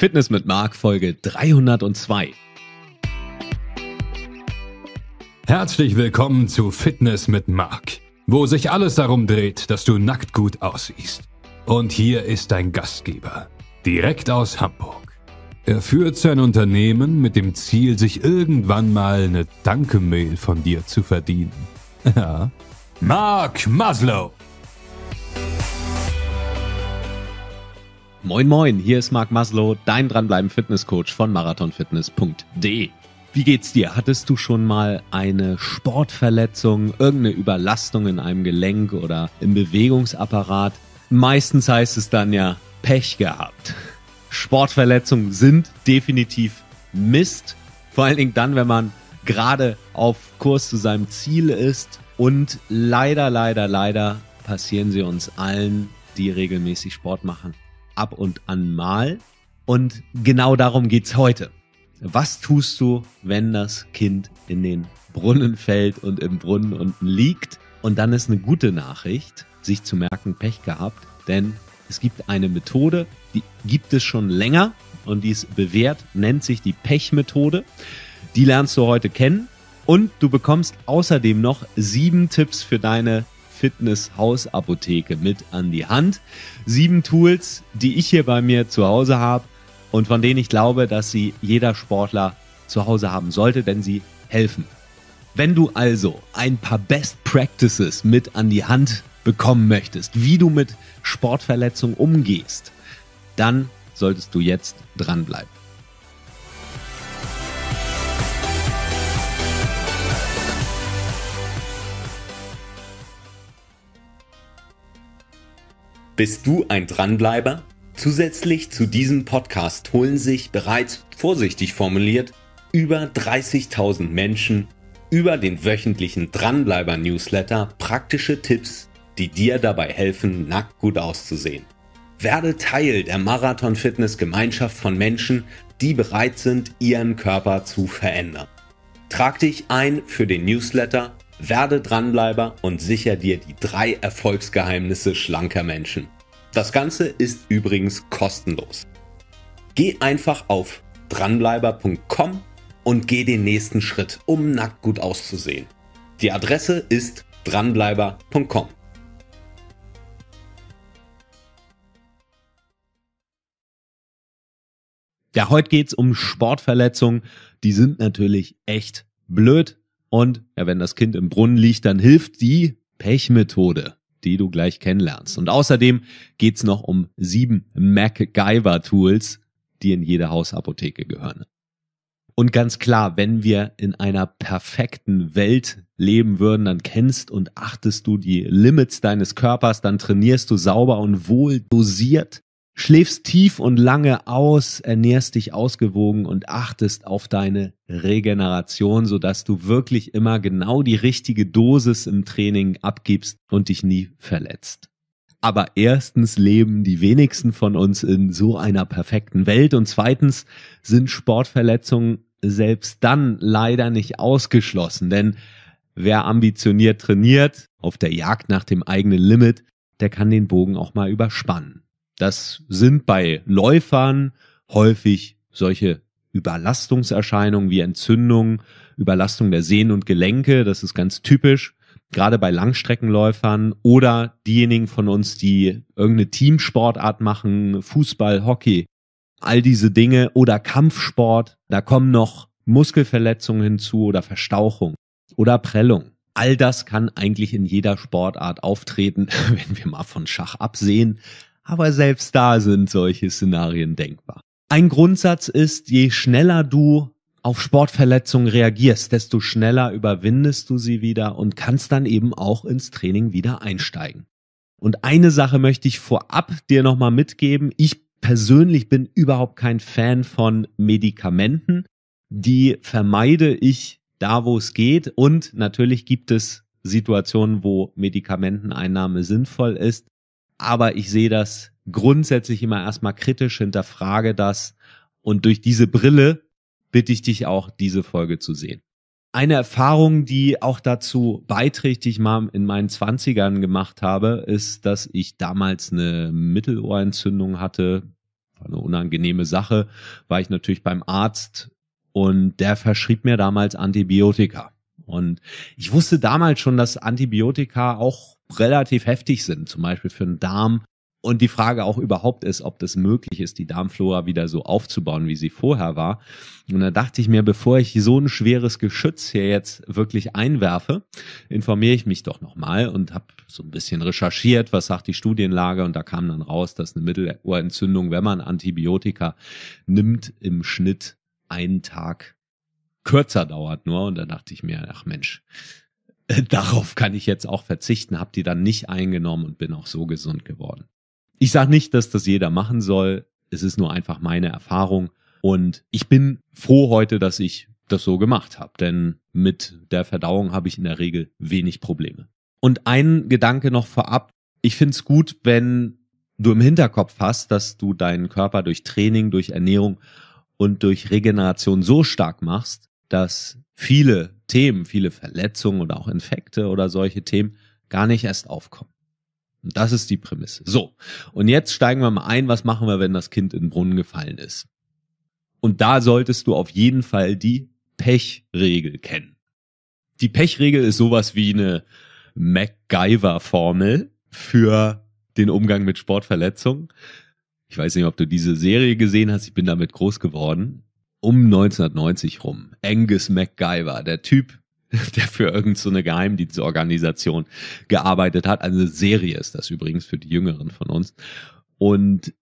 Fitness mit Marc, Folge 302. Herzlich willkommen zu Fitness mit Marc, wo sich alles darum dreht, dass du nackt gut aussiehst. Und hier ist dein Gastgeber, direkt aus Hamburg. Er führt sein Unternehmen mit dem Ziel, sich irgendwann mal eine Dankemail von dir zu verdienen. Ja. Mark Maslow! Moin moin, hier ist Marc Maslow, dein dranbleiben Fitnesscoach von marathonfitness.de. Wie geht's dir? Hattest du schon mal eine Sportverletzung, irgendeine Überlastung in einem Gelenk oder im Bewegungsapparat? Meistens heißt es dann ja Pech gehabt. Sportverletzungen sind definitiv Mist, vor allen Dingen dann, wenn man gerade auf Kurs zu seinem Ziel ist und leider, leider, leider passieren sie uns allen, die regelmäßig Sport machen ab und an mal. Und genau darum geht es heute. Was tust du, wenn das Kind in den Brunnen fällt und im Brunnen unten liegt? Und dann ist eine gute Nachricht, sich zu merken, Pech gehabt, denn es gibt eine Methode, die gibt es schon länger und die ist bewährt, nennt sich die Pechmethode. Die lernst du heute kennen und du bekommst außerdem noch sieben Tipps für deine Fitness-Hausapotheke mit an die Hand. Sieben Tools, die ich hier bei mir zu Hause habe und von denen ich glaube, dass sie jeder Sportler zu Hause haben sollte, denn sie helfen. Wenn du also ein paar Best Practices mit an die Hand bekommen möchtest, wie du mit Sportverletzungen umgehst, dann solltest du jetzt dranbleiben. Bist du ein Dranbleiber? Zusätzlich zu diesem Podcast holen sich bereits vorsichtig formuliert über 30.000 Menschen über den wöchentlichen Dranbleiber-Newsletter praktische Tipps, die dir dabei helfen, nackt gut auszusehen. Werde Teil der Marathon-Fitness-Gemeinschaft von Menschen, die bereit sind, ihren Körper zu verändern. Trag dich ein für den Newsletter werde Dranbleiber und sicher dir die drei Erfolgsgeheimnisse schlanker Menschen. Das Ganze ist übrigens kostenlos. Geh einfach auf dranbleiber.com und geh den nächsten Schritt, um nackt gut auszusehen. Die Adresse ist dranbleiber.com. Ja, heute geht es um Sportverletzungen. Die sind natürlich echt blöd, und ja, wenn das Kind im Brunnen liegt, dann hilft die Pechmethode, die du gleich kennenlernst. Und außerdem geht's noch um sieben MacGyver-Tools, die in jede Hausapotheke gehören. Und ganz klar, wenn wir in einer perfekten Welt leben würden, dann kennst und achtest du die Limits deines Körpers, dann trainierst du sauber und wohl dosiert schläfst tief und lange aus, ernährst dich ausgewogen und achtest auf deine Regeneration, sodass du wirklich immer genau die richtige Dosis im Training abgibst und dich nie verletzt. Aber erstens leben die wenigsten von uns in so einer perfekten Welt und zweitens sind Sportverletzungen selbst dann leider nicht ausgeschlossen, denn wer ambitioniert trainiert, auf der Jagd nach dem eigenen Limit, der kann den Bogen auch mal überspannen. Das sind bei Läufern häufig solche Überlastungserscheinungen wie Entzündungen, Überlastung der Sehnen und Gelenke. Das ist ganz typisch, gerade bei Langstreckenläufern oder diejenigen von uns, die irgendeine Teamsportart machen, Fußball, Hockey, all diese Dinge oder Kampfsport. Da kommen noch Muskelverletzungen hinzu oder Verstauchung oder Prellung. All das kann eigentlich in jeder Sportart auftreten, wenn wir mal von Schach absehen aber selbst da sind solche Szenarien denkbar. Ein Grundsatz ist, je schneller du auf Sportverletzungen reagierst, desto schneller überwindest du sie wieder und kannst dann eben auch ins Training wieder einsteigen. Und eine Sache möchte ich vorab dir nochmal mitgeben. Ich persönlich bin überhaupt kein Fan von Medikamenten. Die vermeide ich da, wo es geht. Und natürlich gibt es Situationen, wo Medikamenteneinnahme sinnvoll ist aber ich sehe das grundsätzlich immer erstmal kritisch, hinterfrage das und durch diese Brille bitte ich dich auch, diese Folge zu sehen. Eine Erfahrung, die auch dazu beiträgt, die ich mal in meinen Zwanzigern gemacht habe, ist, dass ich damals eine Mittelohrentzündung hatte. War eine unangenehme Sache. War ich natürlich beim Arzt und der verschrieb mir damals Antibiotika. Und ich wusste damals schon, dass Antibiotika auch relativ heftig sind, zum Beispiel für den Darm. Und die Frage auch überhaupt ist, ob das möglich ist, die Darmflora wieder so aufzubauen, wie sie vorher war. Und da dachte ich mir, bevor ich so ein schweres Geschütz hier jetzt wirklich einwerfe, informiere ich mich doch nochmal und habe so ein bisschen recherchiert, was sagt die Studienlage. Und da kam dann raus, dass eine Mittelohrentzündung, wenn man Antibiotika nimmt, im Schnitt einen Tag kürzer dauert nur. Und da dachte ich mir, ach Mensch, darauf kann ich jetzt auch verzichten, habe die dann nicht eingenommen und bin auch so gesund geworden. Ich sage nicht, dass das jeder machen soll. Es ist nur einfach meine Erfahrung. Und ich bin froh heute, dass ich das so gemacht habe, denn mit der Verdauung habe ich in der Regel wenig Probleme. Und ein Gedanke noch vorab. Ich finde es gut, wenn du im Hinterkopf hast, dass du deinen Körper durch Training, durch Ernährung und durch Regeneration so stark machst, dass viele Themen, viele Verletzungen oder auch Infekte oder solche Themen gar nicht erst aufkommen. Und das ist die Prämisse. So, und jetzt steigen wir mal ein, was machen wir, wenn das Kind in den Brunnen gefallen ist. Und da solltest du auf jeden Fall die Pechregel kennen. Die Pechregel ist sowas wie eine MacGyver-Formel für den Umgang mit Sportverletzungen. Ich weiß nicht, ob du diese Serie gesehen hast, ich bin damit groß geworden um 1990 rum. Angus MacGyver, der Typ, der für irgendeine so Geheimdienstorganisation gearbeitet hat. Also eine Serie ist das übrigens für die Jüngeren von uns. Und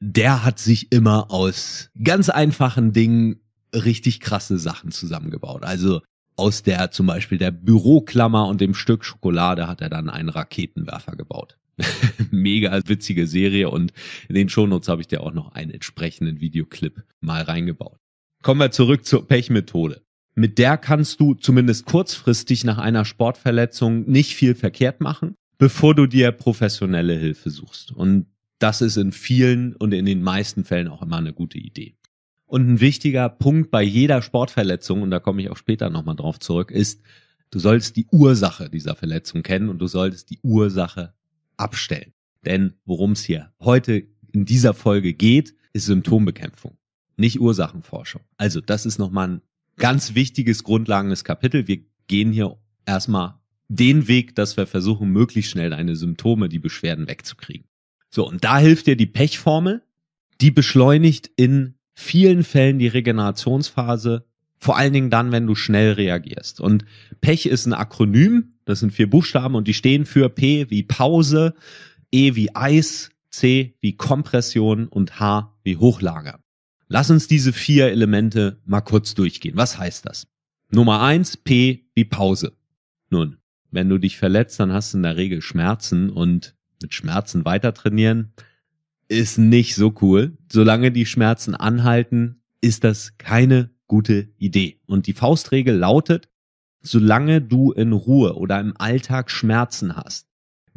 der hat sich immer aus ganz einfachen Dingen richtig krasse Sachen zusammengebaut. Also aus der zum Beispiel der Büroklammer und dem Stück Schokolade hat er dann einen Raketenwerfer gebaut. Mega witzige Serie und in den Shownotes habe ich dir auch noch einen entsprechenden Videoclip mal reingebaut. Kommen wir zurück zur Pechmethode. Mit der kannst du zumindest kurzfristig nach einer Sportverletzung nicht viel verkehrt machen, bevor du dir professionelle Hilfe suchst. Und das ist in vielen und in den meisten Fällen auch immer eine gute Idee. Und ein wichtiger Punkt bei jeder Sportverletzung, und da komme ich auch später nochmal drauf zurück, ist, du sollst die Ursache dieser Verletzung kennen und du solltest die Ursache abstellen. Denn worum es hier heute in dieser Folge geht, ist Symptombekämpfung nicht Ursachenforschung. Also das ist nochmal ein ganz wichtiges, grundlegendes Kapitel. Wir gehen hier erstmal den Weg, dass wir versuchen, möglichst schnell deine Symptome, die Beschwerden wegzukriegen. So, und da hilft dir die Pechformel. Die beschleunigt in vielen Fällen die Regenerationsphase, vor allen Dingen dann, wenn du schnell reagierst. Und Pech ist ein Akronym, das sind vier Buchstaben und die stehen für P wie Pause, E wie Eis, C wie Kompression und H wie Hochlager. Lass uns diese vier Elemente mal kurz durchgehen. Was heißt das? Nummer eins, P wie Pause. Nun, wenn du dich verletzt, dann hast du in der Regel Schmerzen und mit Schmerzen weiter trainieren ist nicht so cool. Solange die Schmerzen anhalten, ist das keine gute Idee. Und die Faustregel lautet, solange du in Ruhe oder im Alltag Schmerzen hast,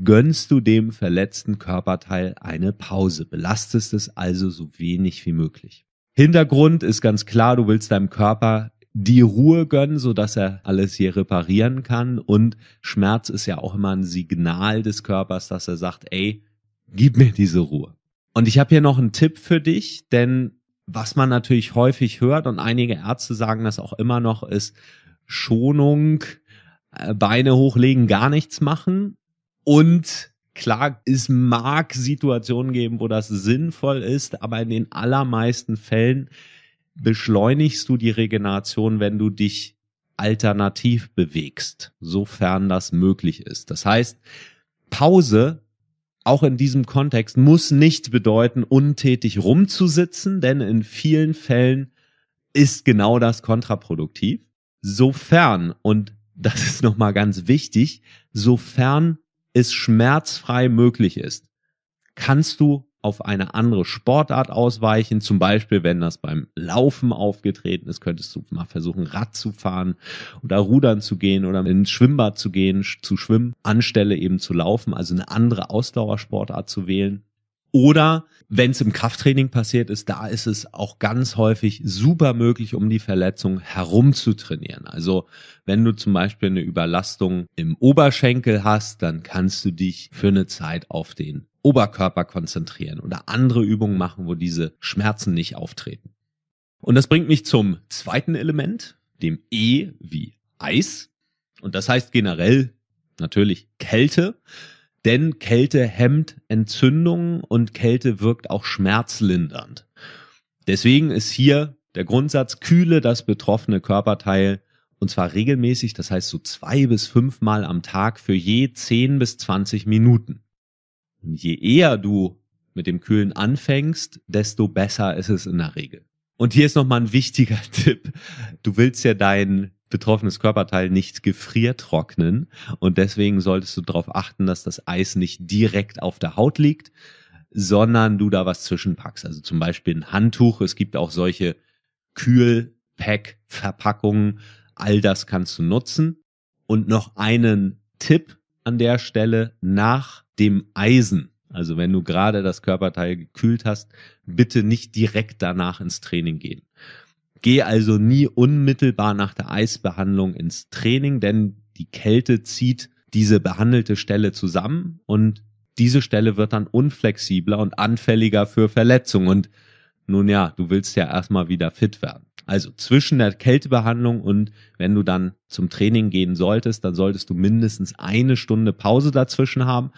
gönnst du dem verletzten Körperteil eine Pause, belastest es also so wenig wie möglich. Hintergrund ist ganz klar, du willst deinem Körper die Ruhe gönnen, so dass er alles hier reparieren kann. Und Schmerz ist ja auch immer ein Signal des Körpers, dass er sagt, ey, gib mir diese Ruhe. Und ich habe hier noch einen Tipp für dich, denn was man natürlich häufig hört und einige Ärzte sagen das auch immer noch, ist Schonung, äh, Beine hochlegen, gar nichts machen und Klar, es mag Situationen geben, wo das sinnvoll ist, aber in den allermeisten Fällen beschleunigst du die Regeneration, wenn du dich alternativ bewegst, sofern das möglich ist. Das heißt, Pause auch in diesem Kontext muss nicht bedeuten, untätig rumzusitzen, denn in vielen Fällen ist genau das kontraproduktiv. Sofern, und das ist nochmal ganz wichtig, sofern es schmerzfrei möglich ist, kannst du auf eine andere Sportart ausweichen. Zum Beispiel, wenn das beim Laufen aufgetreten ist, könntest du mal versuchen, Rad zu fahren oder rudern zu gehen oder ins Schwimmbad zu gehen, zu schwimmen, anstelle eben zu laufen, also eine andere Ausdauersportart zu wählen. Oder wenn es im Krafttraining passiert ist, da ist es auch ganz häufig super möglich, um die Verletzung herumzutrainieren. Also wenn du zum Beispiel eine Überlastung im Oberschenkel hast, dann kannst du dich für eine Zeit auf den Oberkörper konzentrieren oder andere Übungen machen, wo diese Schmerzen nicht auftreten. Und das bringt mich zum zweiten Element, dem E wie Eis. Und das heißt generell natürlich Kälte. Denn Kälte hemmt Entzündungen und Kälte wirkt auch schmerzlindernd. Deswegen ist hier der Grundsatz, kühle das betroffene Körperteil und zwar regelmäßig, das heißt so zwei bis fünfmal am Tag für je zehn bis zwanzig Minuten. Je eher du mit dem Kühlen anfängst, desto besser ist es in der Regel. Und hier ist nochmal ein wichtiger Tipp. Du willst ja deinen betroffenes Körperteil nicht gefriertrocknen. Und deswegen solltest du darauf achten, dass das Eis nicht direkt auf der Haut liegt, sondern du da was zwischenpackst. Also zum Beispiel ein Handtuch. Es gibt auch solche Kühlpack-Verpackungen. All das kannst du nutzen. Und noch einen Tipp an der Stelle nach dem Eisen. Also wenn du gerade das Körperteil gekühlt hast, bitte nicht direkt danach ins Training gehen. Geh also nie unmittelbar nach der Eisbehandlung ins Training, denn die Kälte zieht diese behandelte Stelle zusammen und diese Stelle wird dann unflexibler und anfälliger für Verletzungen. Und nun ja, du willst ja erstmal wieder fit werden. Also zwischen der Kältebehandlung und wenn du dann zum Training gehen solltest, dann solltest du mindestens eine Stunde Pause dazwischen haben.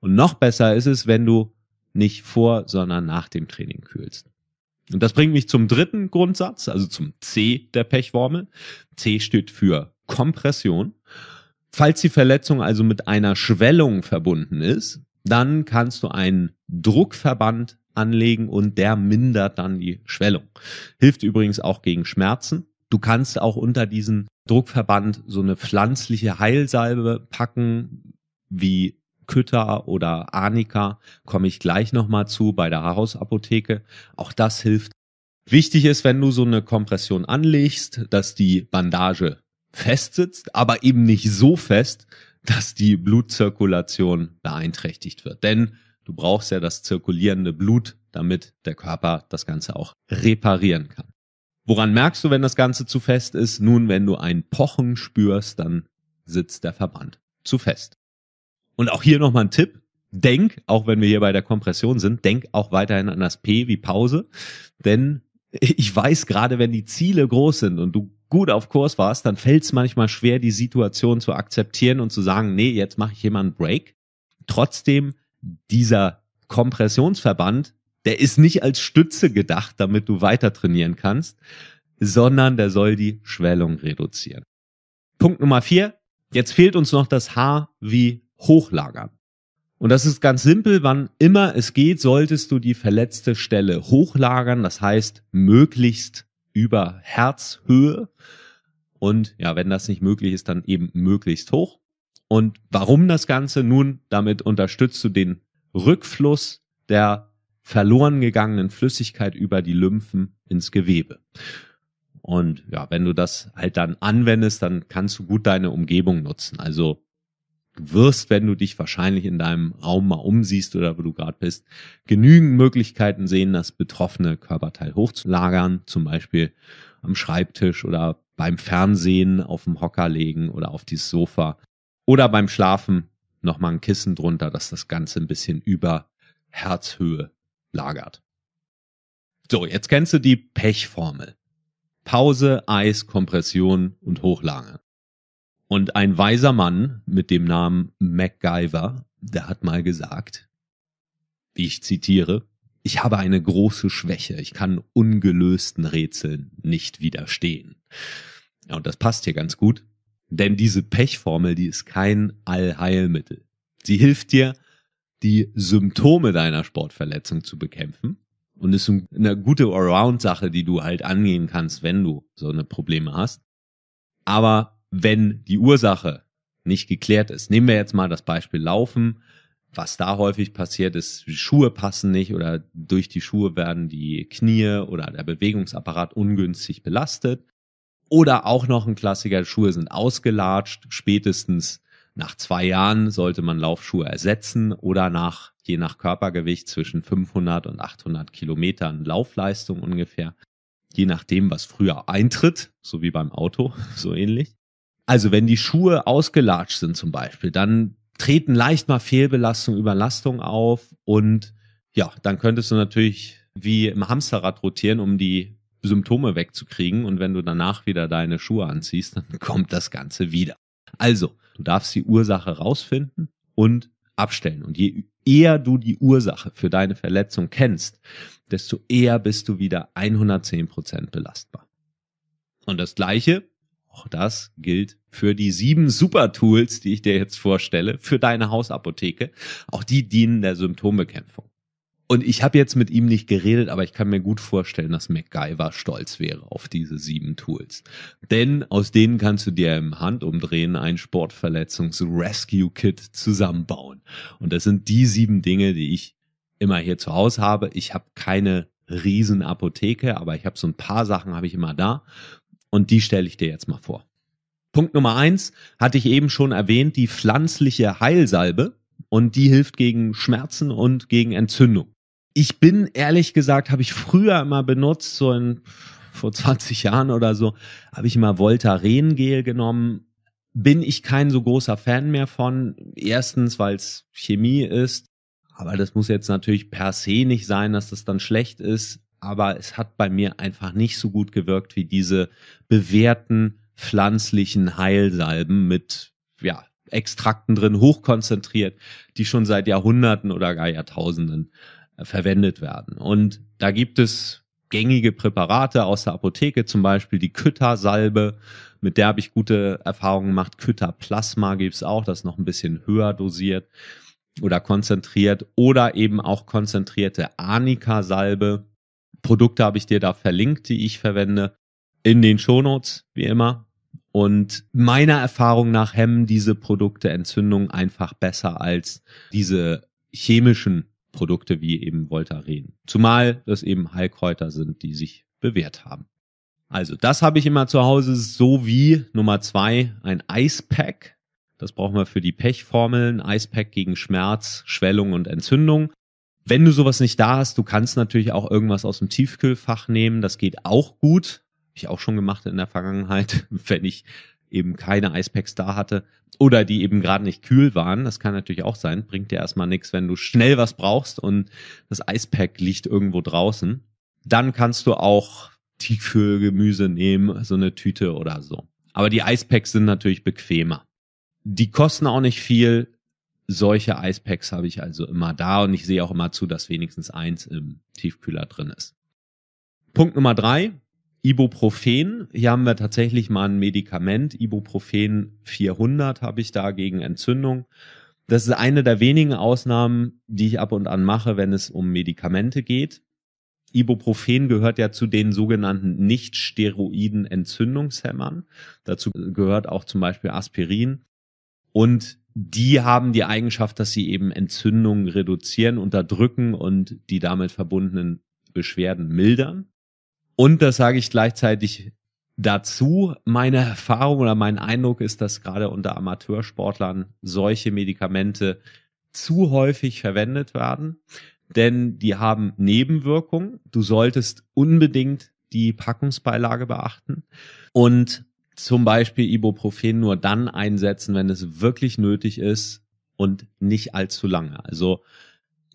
Und noch besser ist es, wenn du nicht vor, sondern nach dem Training kühlst. Und das bringt mich zum dritten Grundsatz, also zum C der Pechwormel. C steht für Kompression. Falls die Verletzung also mit einer Schwellung verbunden ist, dann kannst du einen Druckverband anlegen und der mindert dann die Schwellung. Hilft übrigens auch gegen Schmerzen. Du kannst auch unter diesen Druckverband so eine pflanzliche Heilsalbe packen, wie Kütter oder Arnika, komme ich gleich nochmal zu bei der Hausapotheke. Auch das hilft. Wichtig ist, wenn du so eine Kompression anlegst, dass die Bandage fest sitzt, aber eben nicht so fest, dass die Blutzirkulation beeinträchtigt wird. Denn du brauchst ja das zirkulierende Blut, damit der Körper das Ganze auch reparieren kann. Woran merkst du, wenn das Ganze zu fest ist? Nun, wenn du ein Pochen spürst, dann sitzt der Verband zu fest. Und auch hier nochmal ein Tipp. Denk, auch wenn wir hier bei der Kompression sind, denk auch weiterhin an das P wie Pause. Denn ich weiß gerade, wenn die Ziele groß sind und du gut auf Kurs warst, dann fällt es manchmal schwer, die Situation zu akzeptieren und zu sagen, nee, jetzt mache ich hier mal einen Break. Trotzdem, dieser Kompressionsverband, der ist nicht als Stütze gedacht, damit du weiter trainieren kannst, sondern der soll die Schwellung reduzieren. Punkt Nummer vier. Jetzt fehlt uns noch das H wie hochlagern. Und das ist ganz simpel, wann immer es geht, solltest du die verletzte Stelle hochlagern, das heißt möglichst über Herzhöhe. Und ja, wenn das nicht möglich ist, dann eben möglichst hoch. Und warum das Ganze? Nun, damit unterstützt du den Rückfluss der verloren gegangenen Flüssigkeit über die Lymphen ins Gewebe. Und ja, wenn du das halt dann anwendest, dann kannst du gut deine Umgebung nutzen. Also wirst, wenn du dich wahrscheinlich in deinem Raum mal umsiehst oder wo du gerade bist, genügend Möglichkeiten sehen, das betroffene Körperteil hochzulagern, zum Beispiel am Schreibtisch oder beim Fernsehen auf dem Hocker legen oder auf dieses Sofa oder beim Schlafen nochmal ein Kissen drunter, dass das Ganze ein bisschen über Herzhöhe lagert. So, jetzt kennst du die Pechformel. Pause, Eis, Kompression und Hochlage. Und ein weiser Mann mit dem Namen MacGyver, der hat mal gesagt, wie ich zitiere, ich habe eine große Schwäche, ich kann ungelösten Rätseln nicht widerstehen. Ja, und das passt hier ganz gut, denn diese Pechformel, die ist kein Allheilmittel. Sie hilft dir, die Symptome deiner Sportverletzung zu bekämpfen und ist eine gute Allround-Sache, die du halt angehen kannst, wenn du so eine Probleme hast. Aber wenn die Ursache nicht geklärt ist. Nehmen wir jetzt mal das Beispiel Laufen. Was da häufig passiert ist, die Schuhe passen nicht oder durch die Schuhe werden die Knie oder der Bewegungsapparat ungünstig belastet. Oder auch noch ein Klassiker, Schuhe sind ausgelatscht. Spätestens nach zwei Jahren sollte man Laufschuhe ersetzen oder nach, je nach Körpergewicht, zwischen 500 und 800 Kilometern Laufleistung ungefähr. Je nachdem, was früher eintritt, so wie beim Auto, so ähnlich. Also wenn die Schuhe ausgelatscht sind zum Beispiel, dann treten leicht mal Fehlbelastung, Überlastung auf und ja, dann könntest du natürlich wie im Hamsterrad rotieren, um die Symptome wegzukriegen und wenn du danach wieder deine Schuhe anziehst, dann kommt das Ganze wieder. Also, du darfst die Ursache rausfinden und abstellen. Und je eher du die Ursache für deine Verletzung kennst, desto eher bist du wieder 110% Prozent belastbar. Und das Gleiche auch das gilt für die sieben Super-Tools, die ich dir jetzt vorstelle, für deine Hausapotheke. Auch die dienen der Symptombekämpfung. Und ich habe jetzt mit ihm nicht geredet, aber ich kann mir gut vorstellen, dass MacGyver stolz wäre auf diese sieben Tools. Denn aus denen kannst du dir im Handumdrehen ein Sportverletzungs-Rescue-Kit zusammenbauen. Und das sind die sieben Dinge, die ich immer hier zu Hause habe. Ich habe keine Riesenapotheke, aber ich habe so ein paar Sachen habe ich immer da und die stelle ich dir jetzt mal vor. Punkt Nummer eins hatte ich eben schon erwähnt, die pflanzliche Heilsalbe. Und die hilft gegen Schmerzen und gegen Entzündung. Ich bin ehrlich gesagt, habe ich früher immer benutzt, so in, vor 20 Jahren oder so, habe ich immer Voltaren-Gel genommen. Bin ich kein so großer Fan mehr von. Erstens, weil es Chemie ist. Aber das muss jetzt natürlich per se nicht sein, dass das dann schlecht ist aber es hat bei mir einfach nicht so gut gewirkt wie diese bewährten pflanzlichen Heilsalben mit, ja, Extrakten drin, hochkonzentriert, die schon seit Jahrhunderten oder gar Jahrtausenden äh, verwendet werden. Und da gibt es gängige Präparate aus der Apotheke, zum Beispiel die Küttersalbe, mit der habe ich gute Erfahrungen gemacht. Kütterplasma gibt es auch, das noch ein bisschen höher dosiert oder konzentriert. Oder eben auch konzentrierte anika salbe Produkte habe ich dir da verlinkt, die ich verwende, in den Shownotes, wie immer. Und meiner Erfahrung nach hemmen diese Produkte Entzündungen einfach besser als diese chemischen Produkte wie eben Voltaren. Zumal das eben Heilkräuter sind, die sich bewährt haben. Also das habe ich immer zu Hause, so wie Nummer zwei ein Eispack. Das brauchen wir für die Pechformeln. Eispack gegen Schmerz, Schwellung und Entzündung. Wenn du sowas nicht da hast, du kannst natürlich auch irgendwas aus dem Tiefkühlfach nehmen. Das geht auch gut. Habe ich auch schon gemacht in der Vergangenheit, wenn ich eben keine Eispacks da hatte oder die eben gerade nicht kühl waren. Das kann natürlich auch sein. Bringt dir erstmal nichts, wenn du schnell was brauchst und das Eispack liegt irgendwo draußen. Dann kannst du auch Tiefkühlgemüse nehmen, so eine Tüte oder so. Aber die Eispacks sind natürlich bequemer. Die kosten auch nicht viel, solche Eispacks habe ich also immer da und ich sehe auch immer zu, dass wenigstens eins im Tiefkühler drin ist. Punkt Nummer drei, Ibuprofen. Hier haben wir tatsächlich mal ein Medikament. Ibuprofen 400 habe ich da gegen Entzündung. Das ist eine der wenigen Ausnahmen, die ich ab und an mache, wenn es um Medikamente geht. Ibuprofen gehört ja zu den sogenannten nicht steroiden Entzündungshämmern. Dazu gehört auch zum Beispiel Aspirin. Und die haben die Eigenschaft, dass sie eben Entzündungen reduzieren, unterdrücken und die damit verbundenen Beschwerden mildern. Und das sage ich gleichzeitig dazu. Meine Erfahrung oder mein Eindruck ist, dass gerade unter Amateursportlern solche Medikamente zu häufig verwendet werden, denn die haben Nebenwirkungen. Du solltest unbedingt die Packungsbeilage beachten. Und zum Beispiel Ibuprofen nur dann einsetzen, wenn es wirklich nötig ist und nicht allzu lange. Also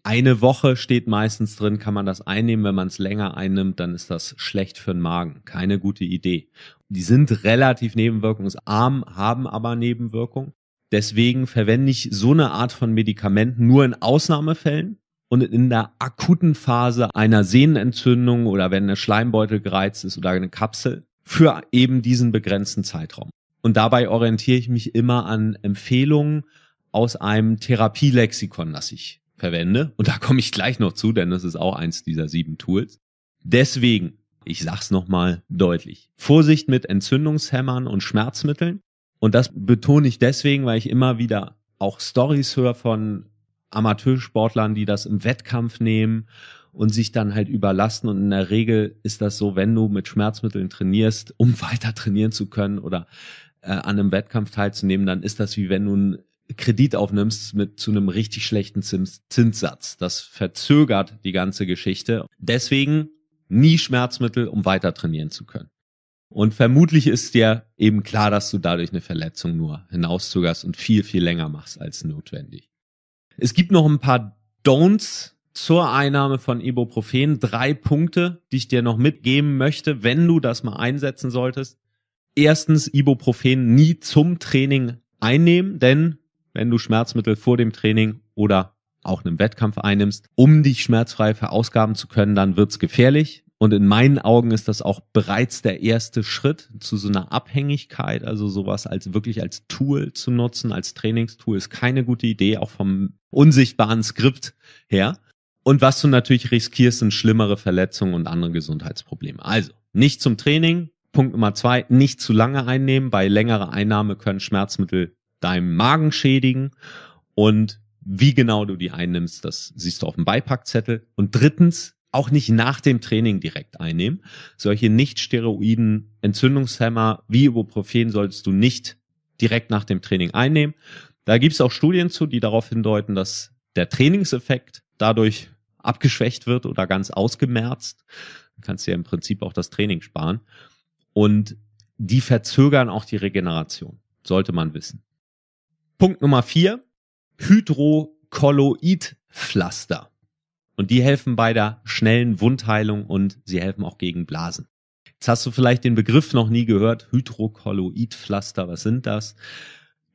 eine Woche steht meistens drin, kann man das einnehmen. Wenn man es länger einnimmt, dann ist das schlecht für den Magen. Keine gute Idee. Die sind relativ nebenwirkungsarm, haben aber Nebenwirkungen. Deswegen verwende ich so eine Art von Medikamenten nur in Ausnahmefällen und in der akuten Phase einer Sehnenentzündung oder wenn eine Schleimbeutel gereizt ist oder eine Kapsel für eben diesen begrenzten Zeitraum. Und dabei orientiere ich mich immer an Empfehlungen aus einem Therapielexikon, das ich verwende. Und da komme ich gleich noch zu, denn das ist auch eins dieser sieben Tools. Deswegen, ich sag's nochmal deutlich. Vorsicht mit Entzündungshämmern und Schmerzmitteln. Und das betone ich deswegen, weil ich immer wieder auch Stories höre von Amateursportlern, die das im Wettkampf nehmen und sich dann halt überlassen. Und in der Regel ist das so, wenn du mit Schmerzmitteln trainierst, um weiter trainieren zu können oder äh, an einem Wettkampf teilzunehmen, dann ist das wie wenn du einen Kredit aufnimmst mit zu einem richtig schlechten Zins Zinssatz. Das verzögert die ganze Geschichte. Deswegen nie Schmerzmittel, um weiter trainieren zu können. Und vermutlich ist dir eben klar, dass du dadurch eine Verletzung nur hinauszögerst und viel, viel länger machst als notwendig. Es gibt noch ein paar Don'ts, zur Einnahme von Ibuprofen drei Punkte, die ich dir noch mitgeben möchte, wenn du das mal einsetzen solltest. Erstens, Ibuprofen nie zum Training einnehmen, denn wenn du Schmerzmittel vor dem Training oder auch einem Wettkampf einnimmst, um dich schmerzfrei verausgaben zu können, dann wird's gefährlich. Und in meinen Augen ist das auch bereits der erste Schritt zu so einer Abhängigkeit, also sowas als wirklich als Tool zu nutzen, als Trainingstool ist keine gute Idee, auch vom unsichtbaren Skript her. Und was du natürlich riskierst, sind schlimmere Verletzungen und andere Gesundheitsprobleme. Also nicht zum Training. Punkt Nummer zwei, nicht zu lange einnehmen. Bei längerer Einnahme können Schmerzmittel deinem Magen schädigen. Und wie genau du die einnimmst, das siehst du auf dem Beipackzettel. Und drittens, auch nicht nach dem Training direkt einnehmen. Solche nicht steroiden Entzündungshemmer wie Ibuprofen solltest du nicht direkt nach dem Training einnehmen. Da gibt es auch Studien zu, die darauf hindeuten, dass der Trainingseffekt dadurch abgeschwächt wird oder ganz ausgemerzt. Dann kannst du ja im Prinzip auch das Training sparen. Und die verzögern auch die Regeneration. Sollte man wissen. Punkt Nummer vier. Hydrokolloidpflaster. Und die helfen bei der schnellen Wundheilung und sie helfen auch gegen Blasen. Jetzt hast du vielleicht den Begriff noch nie gehört. Hydrokolloidpflaster. Was sind das?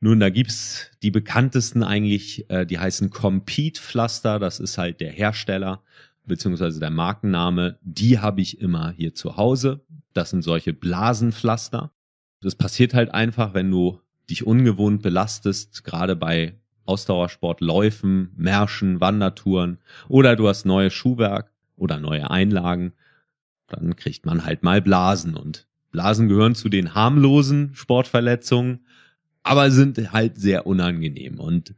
Nun, da gibt's die bekanntesten eigentlich, äh, die heißen Compete Pflaster, das ist halt der Hersteller beziehungsweise der Markenname, die habe ich immer hier zu Hause. Das sind solche Blasenpflaster. Das passiert halt einfach, wenn du dich ungewohnt belastest, gerade bei Ausdauersportläufen, Märschen, Wandertouren oder du hast neue Schuhwerk oder neue Einlagen, dann kriegt man halt mal Blasen und Blasen gehören zu den harmlosen Sportverletzungen aber sind halt sehr unangenehm. Und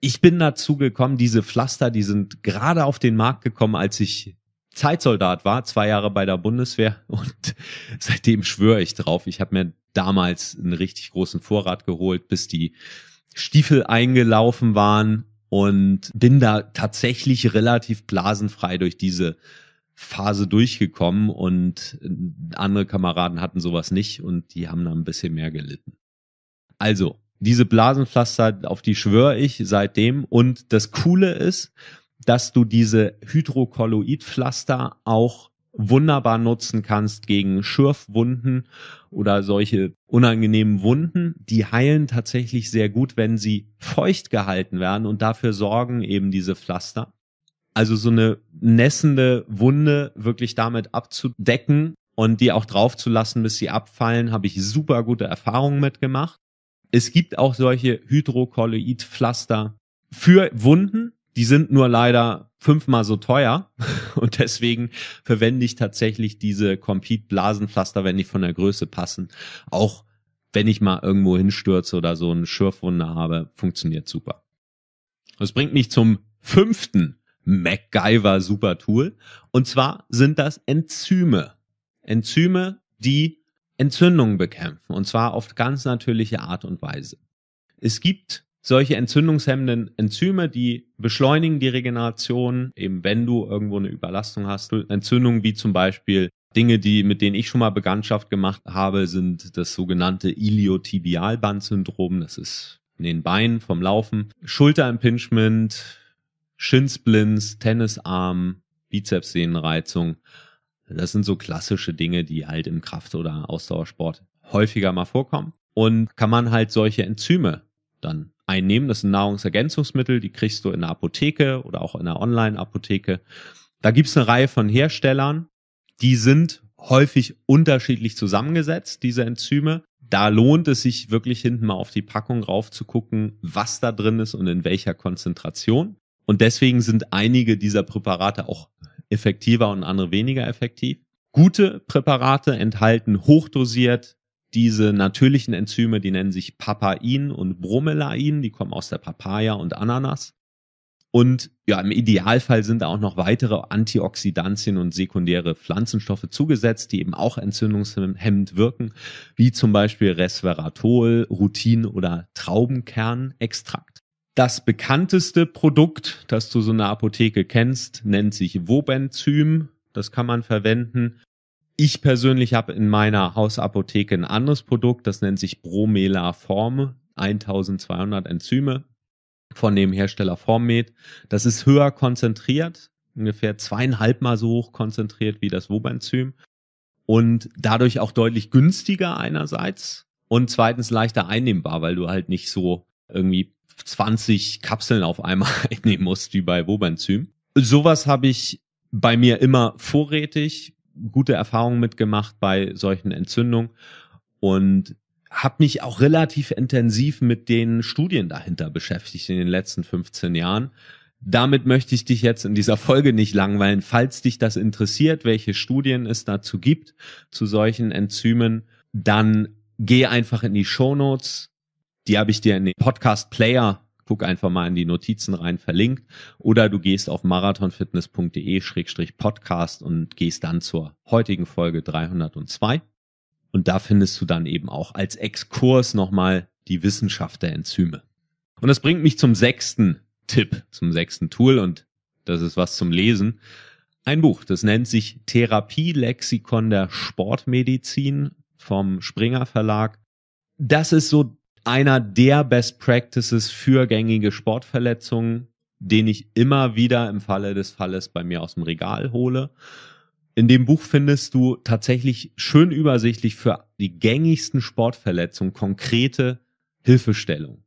ich bin dazu gekommen, diese Pflaster, die sind gerade auf den Markt gekommen, als ich Zeitsoldat war, zwei Jahre bei der Bundeswehr und seitdem schwöre ich drauf. Ich habe mir damals einen richtig großen Vorrat geholt, bis die Stiefel eingelaufen waren und bin da tatsächlich relativ blasenfrei durch diese Phase durchgekommen und andere Kameraden hatten sowas nicht und die haben da ein bisschen mehr gelitten. Also, diese Blasenpflaster, auf die schwöre ich seitdem. Und das Coole ist, dass du diese Hydrokolloidpflaster auch wunderbar nutzen kannst gegen Schürfwunden oder solche unangenehmen Wunden. Die heilen tatsächlich sehr gut, wenn sie feucht gehalten werden und dafür sorgen eben diese Pflaster. Also so eine nässende Wunde wirklich damit abzudecken und die auch drauf zu lassen, bis sie abfallen, habe ich super gute Erfahrungen mitgemacht. Es gibt auch solche Hydrokolloidpflaster für Wunden. Die sind nur leider fünfmal so teuer. Und deswegen verwende ich tatsächlich diese Compete-Blasenpflaster, wenn die von der Größe passen. Auch wenn ich mal irgendwo hinstürze oder so eine Schürfwunde habe, funktioniert super. Das bringt mich zum fünften MacGyver Super Tool. Und zwar sind das Enzyme. Enzyme, die Entzündungen bekämpfen und zwar auf ganz natürliche Art und Weise. Es gibt solche entzündungshemmenden Enzyme, die beschleunigen die Regeneration, eben wenn du irgendwo eine Überlastung hast. Entzündungen wie zum Beispiel Dinge, die, mit denen ich schon mal Bekanntschaft gemacht habe, sind das sogenannte Iliotibialband-Syndrom. Das ist in den Beinen vom Laufen. Schulterimpingement, Shinsplints, Tennisarm, Bizepssehnenreizung. Das sind so klassische Dinge, die halt im Kraft- oder Ausdauersport häufiger mal vorkommen. Und kann man halt solche Enzyme dann einnehmen. Das sind Nahrungsergänzungsmittel, die kriegst du in der Apotheke oder auch in der Online-Apotheke. Da gibt es eine Reihe von Herstellern, die sind häufig unterschiedlich zusammengesetzt, diese Enzyme. Da lohnt es sich wirklich hinten mal auf die Packung rauf zu gucken, was da drin ist und in welcher Konzentration. Und deswegen sind einige dieser Präparate auch effektiver und andere weniger effektiv. Gute Präparate enthalten hochdosiert diese natürlichen Enzyme, die nennen sich Papain und Bromelain, die kommen aus der Papaya und Ananas. Und ja, im Idealfall sind auch noch weitere Antioxidantien und sekundäre Pflanzenstoffe zugesetzt, die eben auch entzündungshemmend wirken, wie zum Beispiel Resveratol, Rutin oder Traubenkernextrakt. Das bekannteste Produkt, das du so in der Apotheke kennst, nennt sich Wobenzym. Das kann man verwenden. Ich persönlich habe in meiner Hausapotheke ein anderes Produkt, das nennt sich Bromelaform, 1200 Enzyme von dem Hersteller Formed. Das ist höher konzentriert, ungefähr zweieinhalb mal so hoch konzentriert wie das Wobenzym und dadurch auch deutlich günstiger einerseits und zweitens leichter einnehmbar, weil du halt nicht so irgendwie 20 Kapseln auf einmal einnehmen musst, wie bei Wobenzym. Sowas habe ich bei mir immer vorrätig, gute Erfahrungen mitgemacht bei solchen Entzündungen und habe mich auch relativ intensiv mit den Studien dahinter beschäftigt in den letzten 15 Jahren. Damit möchte ich dich jetzt in dieser Folge nicht langweilen. Falls dich das interessiert, welche Studien es dazu gibt zu solchen Enzymen, dann geh einfach in die Shownotes, die habe ich dir in den Podcast Player, guck einfach mal in die Notizen rein, verlinkt. Oder du gehst auf marathonfitness.de-podcast und gehst dann zur heutigen Folge 302. Und da findest du dann eben auch als Exkurs nochmal die Wissenschaft der Enzyme. Und das bringt mich zum sechsten Tipp, zum sechsten Tool und das ist was zum Lesen. Ein Buch, das nennt sich Therapielexikon der Sportmedizin vom Springer Verlag. Das ist so einer der Best Practices für gängige Sportverletzungen, den ich immer wieder im Falle des Falles bei mir aus dem Regal hole. In dem Buch findest du tatsächlich schön übersichtlich für die gängigsten Sportverletzungen konkrete Hilfestellung.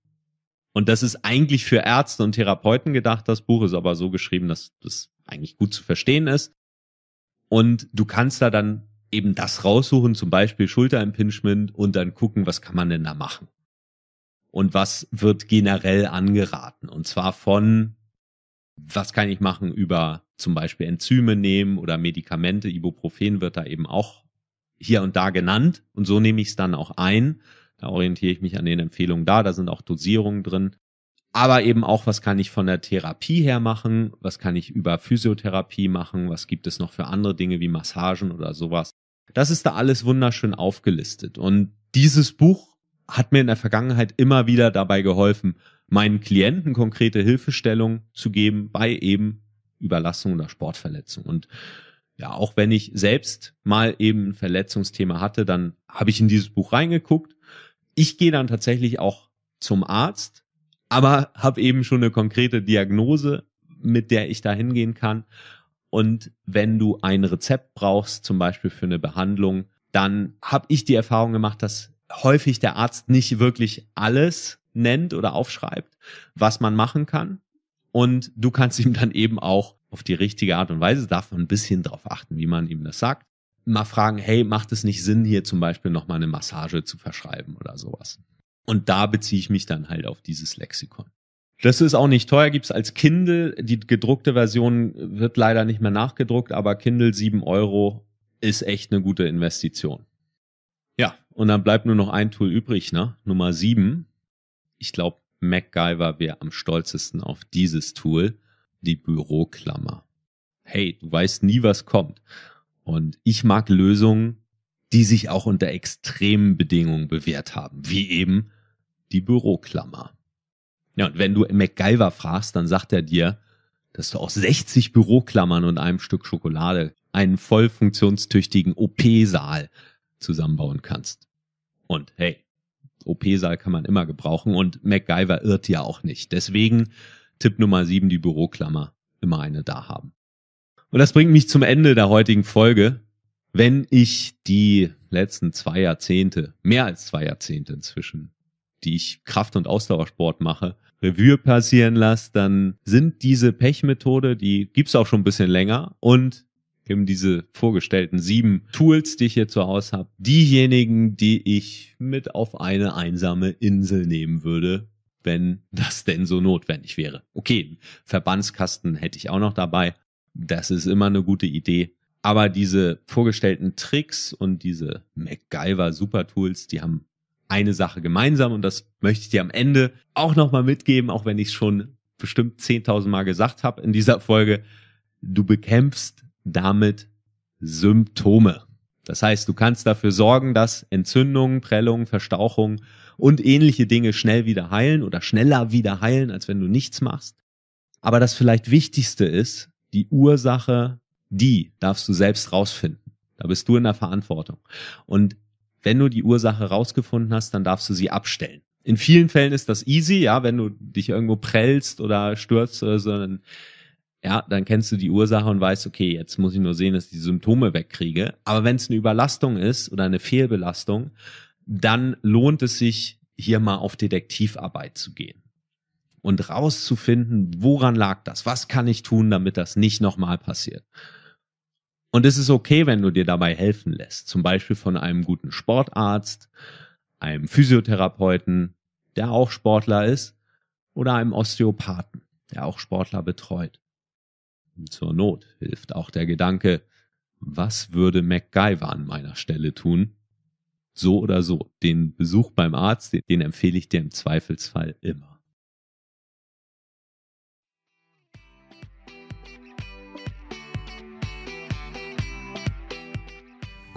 Und das ist eigentlich für Ärzte und Therapeuten gedacht. Das Buch ist aber so geschrieben, dass das eigentlich gut zu verstehen ist. Und du kannst da dann eben das raussuchen, zum Beispiel Schulterimpingement und dann gucken, was kann man denn da machen und was wird generell angeraten. Und zwar von, was kann ich machen über zum Beispiel Enzyme nehmen oder Medikamente. Ibuprofen wird da eben auch hier und da genannt und so nehme ich es dann auch ein. Da orientiere ich mich an den Empfehlungen da, da sind auch Dosierungen drin. Aber eben auch, was kann ich von der Therapie her machen, was kann ich über Physiotherapie machen, was gibt es noch für andere Dinge wie Massagen oder sowas. Das ist da alles wunderschön aufgelistet. Und dieses Buch hat mir in der Vergangenheit immer wieder dabei geholfen, meinen Klienten konkrete Hilfestellung zu geben bei eben Überlastung oder Sportverletzung. Und ja, auch wenn ich selbst mal eben ein Verletzungsthema hatte, dann habe ich in dieses Buch reingeguckt. Ich gehe dann tatsächlich auch zum Arzt, aber habe eben schon eine konkrete Diagnose, mit der ich da hingehen kann. Und wenn du ein Rezept brauchst, zum Beispiel für eine Behandlung, dann habe ich die Erfahrung gemacht, dass häufig der Arzt nicht wirklich alles nennt oder aufschreibt, was man machen kann. Und du kannst ihm dann eben auch auf die richtige Art und Weise, darf man ein bisschen drauf achten, wie man ihm das sagt, mal fragen, hey, macht es nicht Sinn, hier zum Beispiel nochmal eine Massage zu verschreiben oder sowas? Und da beziehe ich mich dann halt auf dieses Lexikon. Das ist auch nicht teuer, gibt's als Kindle. Die gedruckte Version wird leider nicht mehr nachgedruckt, aber Kindle 7 Euro ist echt eine gute Investition. Ja, und dann bleibt nur noch ein Tool übrig, ne? Nummer sieben. Ich glaube, MacGyver wäre am stolzesten auf dieses Tool, die Büroklammer. Hey, du weißt nie, was kommt. Und ich mag Lösungen, die sich auch unter extremen Bedingungen bewährt haben, wie eben die Büroklammer. Ja, und wenn du MacGyver fragst, dann sagt er dir, dass du aus 60 Büroklammern und einem Stück Schokolade einen voll funktionstüchtigen OP-Saal zusammenbauen kannst. Und hey, OP-Saal kann man immer gebrauchen und MacGyver irrt ja auch nicht. Deswegen Tipp Nummer 7, die Büroklammer, immer eine da haben. Und das bringt mich zum Ende der heutigen Folge. Wenn ich die letzten zwei Jahrzehnte, mehr als zwei Jahrzehnte inzwischen, die ich Kraft- und Ausdauersport mache, Revue passieren lasse, dann sind diese Pechmethode, die gibt's auch schon ein bisschen länger und eben diese vorgestellten sieben Tools, die ich hier zu Hause habe, diejenigen, die ich mit auf eine einsame Insel nehmen würde, wenn das denn so notwendig wäre. Okay, Verbandskasten hätte ich auch noch dabei. Das ist immer eine gute Idee. Aber diese vorgestellten Tricks und diese MacGyver Supertools, die haben eine Sache gemeinsam und das möchte ich dir am Ende auch nochmal mitgeben, auch wenn ich es schon bestimmt 10.000 Mal gesagt habe in dieser Folge. Du bekämpfst damit Symptome. Das heißt, du kannst dafür sorgen, dass Entzündungen, Prellungen, Verstauchungen und ähnliche Dinge schnell wieder heilen oder schneller wieder heilen, als wenn du nichts machst. Aber das vielleicht Wichtigste ist, die Ursache, die darfst du selbst rausfinden. Da bist du in der Verantwortung. Und wenn du die Ursache rausgefunden hast, dann darfst du sie abstellen. In vielen Fällen ist das easy, ja, wenn du dich irgendwo prellst oder stürzt oder so, ja, dann kennst du die Ursache und weißt, okay, jetzt muss ich nur sehen, dass ich die Symptome wegkriege. Aber wenn es eine Überlastung ist oder eine Fehlbelastung, dann lohnt es sich, hier mal auf Detektivarbeit zu gehen und rauszufinden, woran lag das? Was kann ich tun, damit das nicht nochmal passiert? Und es ist okay, wenn du dir dabei helfen lässt, zum Beispiel von einem guten Sportarzt, einem Physiotherapeuten, der auch Sportler ist, oder einem Osteopathen, der auch Sportler betreut. Zur Not hilft auch der Gedanke, was würde MacGyver an meiner Stelle tun? So oder so, den Besuch beim Arzt, den, empfehle ich dir im Zweifelsfall immer.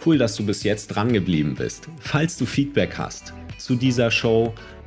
Cool, dass du bis jetzt dran geblieben bist. Falls du Feedback hast zu dieser Show,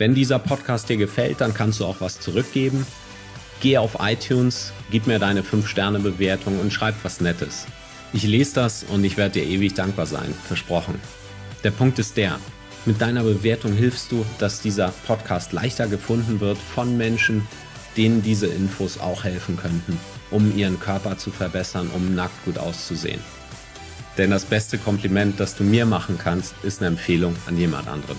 Wenn dieser Podcast dir gefällt, dann kannst du auch was zurückgeben. Geh auf iTunes, gib mir deine 5-Sterne-Bewertung und schreib was Nettes. Ich lese das und ich werde dir ewig dankbar sein, versprochen. Der Punkt ist der, mit deiner Bewertung hilfst du, dass dieser Podcast leichter gefunden wird von Menschen, denen diese Infos auch helfen könnten, um ihren Körper zu verbessern, um nackt gut auszusehen. Denn das beste Kompliment, das du mir machen kannst, ist eine Empfehlung an jemand anderen.